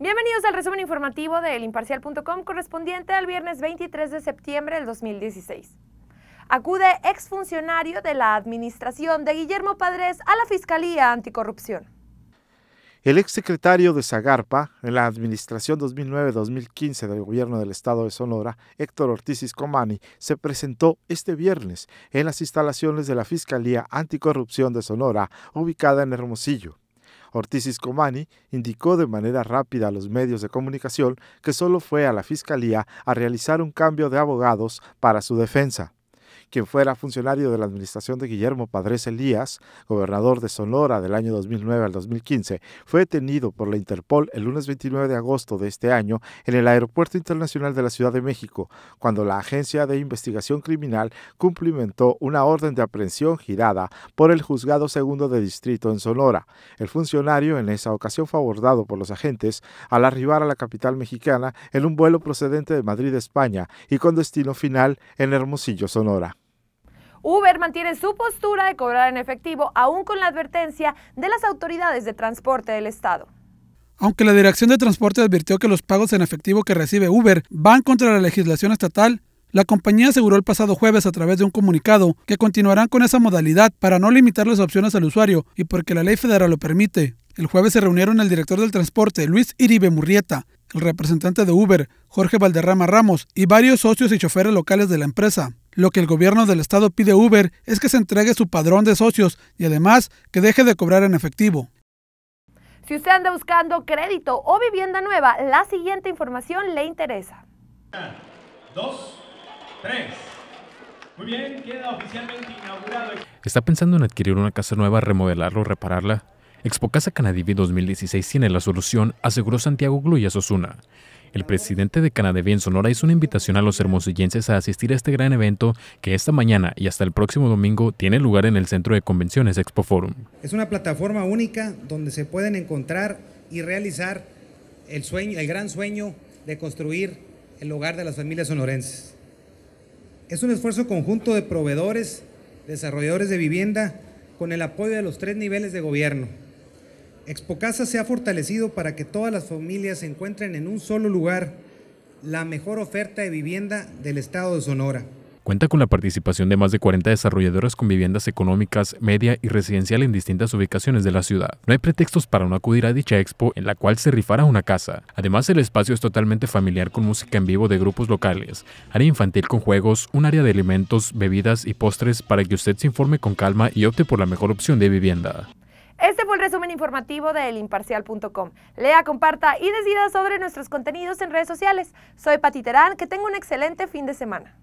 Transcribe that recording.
Bienvenidos al resumen informativo de elimparcial.com correspondiente al viernes 23 de septiembre del 2016. Acude exfuncionario de la administración de Guillermo Padres a la Fiscalía Anticorrupción. El exsecretario de Zagarpa, en la administración 2009-2015 del gobierno del estado de Sonora, Héctor Ortiz Iscomani, se presentó este viernes en las instalaciones de la Fiscalía Anticorrupción de Sonora, ubicada en Hermosillo. Ortiz Iscomani indicó de manera rápida a los medios de comunicación que solo fue a la Fiscalía a realizar un cambio de abogados para su defensa quien fuera funcionario de la administración de Guillermo Padres Elías, gobernador de Sonora del año 2009 al 2015, fue detenido por la Interpol el lunes 29 de agosto de este año en el Aeropuerto Internacional de la Ciudad de México, cuando la Agencia de Investigación Criminal cumplimentó una orden de aprehensión girada por el Juzgado Segundo de Distrito en Sonora. El funcionario en esa ocasión fue abordado por los agentes al arribar a la capital mexicana en un vuelo procedente de Madrid, España, y con destino final en Hermosillo, Sonora. Uber mantiene su postura de cobrar en efectivo, aún con la advertencia de las autoridades de transporte del Estado. Aunque la Dirección de Transporte advirtió que los pagos en efectivo que recibe Uber van contra la legislación estatal, la compañía aseguró el pasado jueves a través de un comunicado que continuarán con esa modalidad para no limitar las opciones al usuario y porque la ley federal lo permite. El jueves se reunieron el director del transporte, Luis Iribe Murrieta, el representante de Uber, Jorge Valderrama Ramos, y varios socios y choferes locales de la empresa. Lo que el gobierno del estado pide a Uber es que se entregue su padrón de socios y además que deje de cobrar en efectivo. Si usted anda buscando crédito o vivienda nueva, la siguiente información le interesa. dos, tres. Muy bien, queda oficialmente inaugurado. ¿Está pensando en adquirir una casa nueva, remodelarla o repararla? Expo Casa Canadivi 2016 tiene la solución, aseguró Santiago Gluyas Osuna. El presidente de Canadá Sonora hizo una invitación a los hermosillenses a asistir a este gran evento que esta mañana y hasta el próximo domingo tiene lugar en el Centro de Convenciones Expo Forum. Es una plataforma única donde se pueden encontrar y realizar el, sueño, el gran sueño de construir el hogar de las familias sonorenses. Es un esfuerzo conjunto de proveedores, desarrolladores de vivienda, con el apoyo de los tres niveles de gobierno, Expo Casa se ha fortalecido para que todas las familias se encuentren en un solo lugar, la mejor oferta de vivienda del estado de Sonora. Cuenta con la participación de más de 40 desarrolladoras con viviendas económicas, media y residencial en distintas ubicaciones de la ciudad. No hay pretextos para no acudir a dicha expo en la cual se rifará una casa. Además, el espacio es totalmente familiar con música en vivo de grupos locales, área infantil con juegos, un área de alimentos, bebidas y postres para que usted se informe con calma y opte por la mejor opción de vivienda. Este fue el resumen informativo de elimparcial.com. Lea, comparta y decida sobre nuestros contenidos en redes sociales. Soy Pati Terán, que tenga un excelente fin de semana.